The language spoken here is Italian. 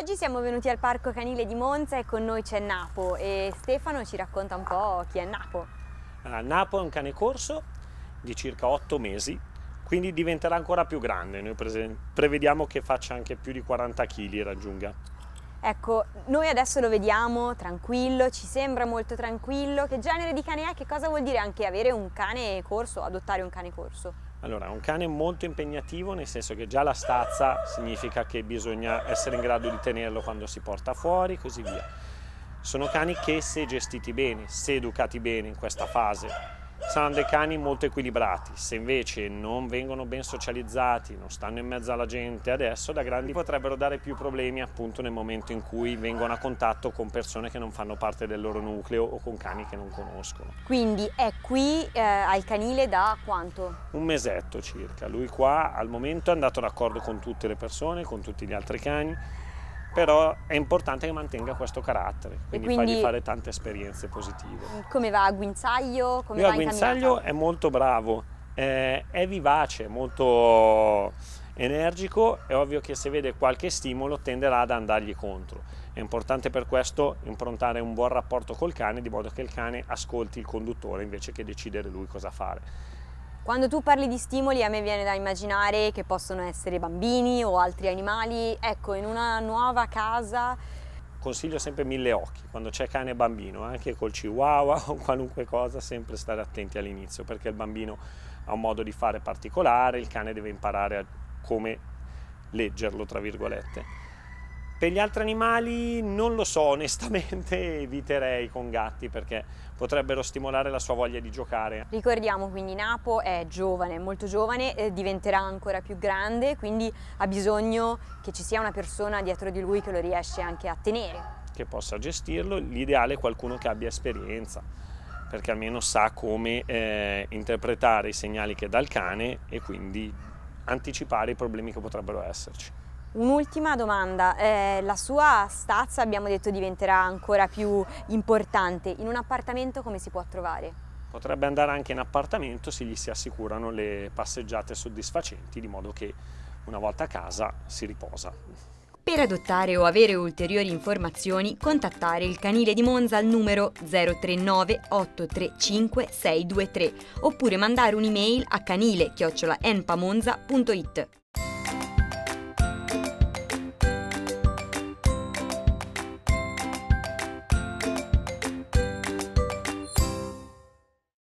Oggi siamo venuti al Parco Canile di Monza e con noi c'è Napo e Stefano ci racconta un po' chi è Napo. Uh, Napo è un cane corso di circa 8 mesi, quindi diventerà ancora più grande, noi prevediamo che faccia anche più di 40 kg raggiunga. Ecco, noi adesso lo vediamo tranquillo, ci sembra molto tranquillo. Che genere di cane è? Che cosa vuol dire anche avere un cane corso, adottare un cane corso? Allora, è un cane molto impegnativo, nel senso che già la stazza significa che bisogna essere in grado di tenerlo quando si porta fuori, così via. Sono cani che se gestiti bene, se educati bene in questa fase, saranno dei cani molto equilibrati, se invece non vengono ben socializzati, non stanno in mezzo alla gente adesso, da grandi potrebbero dare più problemi appunto nel momento in cui vengono a contatto con persone che non fanno parte del loro nucleo o con cani che non conoscono. Quindi è qui eh, al canile da quanto? Un mesetto circa, lui qua al momento è andato d'accordo con tutte le persone, con tutti gli altri cani, però è importante che mantenga questo carattere, quindi, quindi fargli fare tante esperienze positive. Mm, come va a guinzaglio? Come Lui a guinzaglio è molto bravo, eh, è vivace, molto energico, è ovvio che se vede qualche stimolo tenderà ad andargli contro. È importante per questo improntare un buon rapporto col cane, di modo che il cane ascolti il conduttore invece che decidere lui cosa fare quando tu parli di stimoli a me viene da immaginare che possono essere bambini o altri animali. Ecco, in una nuova casa consiglio sempre mille occhi quando c'è cane e bambino, anche col chihuahua o qualunque cosa, sempre stare attenti all'inizio perché il bambino ha un modo di fare particolare, il cane deve imparare a come leggerlo, tra virgolette. Per gli altri animali non lo so, onestamente eviterei con gatti perché potrebbero stimolare la sua voglia di giocare. Ricordiamo quindi Napo è giovane, molto giovane, eh, diventerà ancora più grande, quindi ha bisogno che ci sia una persona dietro di lui che lo riesce anche a tenere. Che possa gestirlo, l'ideale è qualcuno che abbia esperienza perché almeno sa come eh, interpretare i segnali che dà il cane e quindi anticipare i problemi che potrebbero esserci. Un'ultima domanda, eh, la sua stazza abbiamo detto diventerà ancora più importante, in un appartamento come si può trovare? Potrebbe andare anche in appartamento se gli si assicurano le passeggiate soddisfacenti, di modo che una volta a casa si riposa. Per adottare o avere ulteriori informazioni, contattare il canile di Monza al numero 039 835 623 oppure mandare un'email a canile-enpamonza.it.